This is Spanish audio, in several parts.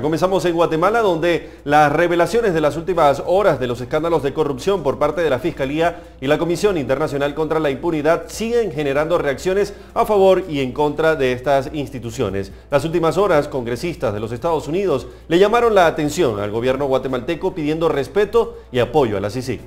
Comenzamos en Guatemala, donde las revelaciones de las últimas horas de los escándalos de corrupción por parte de la Fiscalía y la Comisión Internacional contra la Impunidad siguen generando reacciones a favor y en contra de estas instituciones. Las últimas horas, congresistas de los Estados Unidos le llamaron la atención al gobierno guatemalteco pidiendo respeto y apoyo a la CICIG.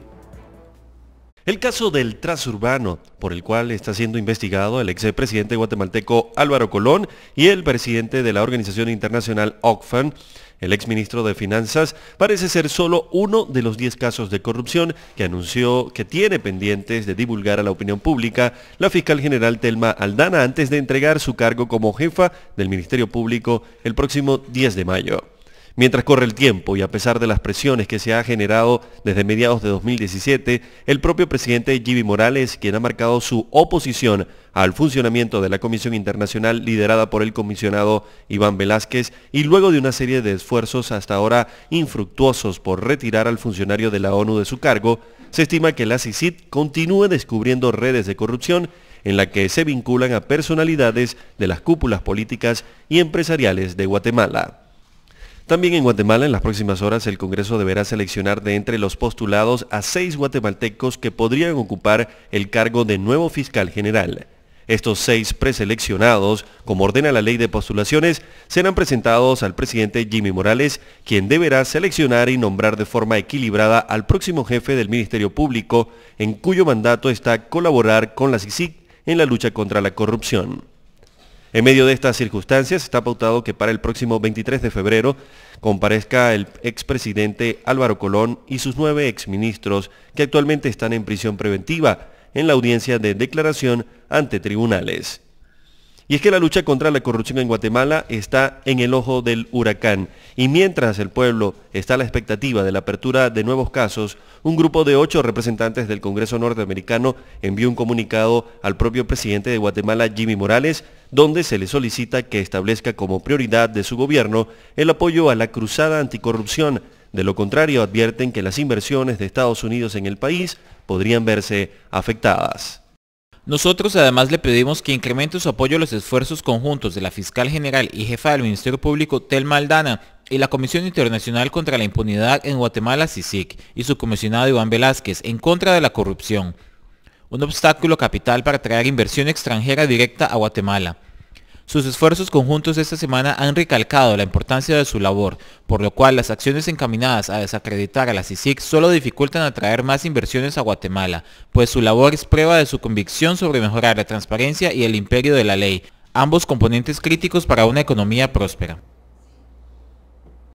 El caso del transurbano, por el cual está siendo investigado el ex presidente guatemalteco Álvaro Colón y el presidente de la organización internacional OCFAN, el ex ministro de Finanzas, parece ser solo uno de los 10 casos de corrupción que anunció que tiene pendientes de divulgar a la opinión pública la fiscal general Telma Aldana antes de entregar su cargo como jefa del Ministerio Público el próximo 10 de mayo. Mientras corre el tiempo y a pesar de las presiones que se ha generado desde mediados de 2017, el propio presidente Jimmy Morales, quien ha marcado su oposición al funcionamiento de la Comisión Internacional liderada por el comisionado Iván Velázquez y luego de una serie de esfuerzos hasta ahora infructuosos por retirar al funcionario de la ONU de su cargo, se estima que la CICIT continúe descubriendo redes de corrupción en la que se vinculan a personalidades de las cúpulas políticas y empresariales de Guatemala. También en Guatemala, en las próximas horas, el Congreso deberá seleccionar de entre los postulados a seis guatemaltecos que podrían ocupar el cargo de nuevo fiscal general. Estos seis preseleccionados, como ordena la ley de postulaciones, serán presentados al presidente Jimmy Morales, quien deberá seleccionar y nombrar de forma equilibrada al próximo jefe del Ministerio Público, en cuyo mandato está colaborar con la CICIC en la lucha contra la corrupción. En medio de estas circunstancias está pautado que para el próximo 23 de febrero comparezca el expresidente Álvaro Colón y sus nueve exministros que actualmente están en prisión preventiva en la audiencia de declaración ante tribunales. Y es que la lucha contra la corrupción en Guatemala está en el ojo del huracán. Y mientras el pueblo está a la expectativa de la apertura de nuevos casos, un grupo de ocho representantes del Congreso norteamericano envió un comunicado al propio presidente de Guatemala, Jimmy Morales, donde se le solicita que establezca como prioridad de su gobierno el apoyo a la cruzada anticorrupción. De lo contrario, advierten que las inversiones de Estados Unidos en el país podrían verse afectadas. Nosotros además le pedimos que incremente su apoyo a los esfuerzos conjuntos de la fiscal general y jefa del Ministerio Público Telma Aldana y la Comisión Internacional contra la Impunidad en Guatemala, CICIC, y su comisionado Iván Velázquez en contra de la corrupción un obstáculo capital para traer inversión extranjera directa a Guatemala. Sus esfuerzos conjuntos esta semana han recalcado la importancia de su labor, por lo cual las acciones encaminadas a desacreditar a la CICIC solo dificultan atraer más inversiones a Guatemala, pues su labor es prueba de su convicción sobre mejorar la transparencia y el imperio de la ley, ambos componentes críticos para una economía próspera.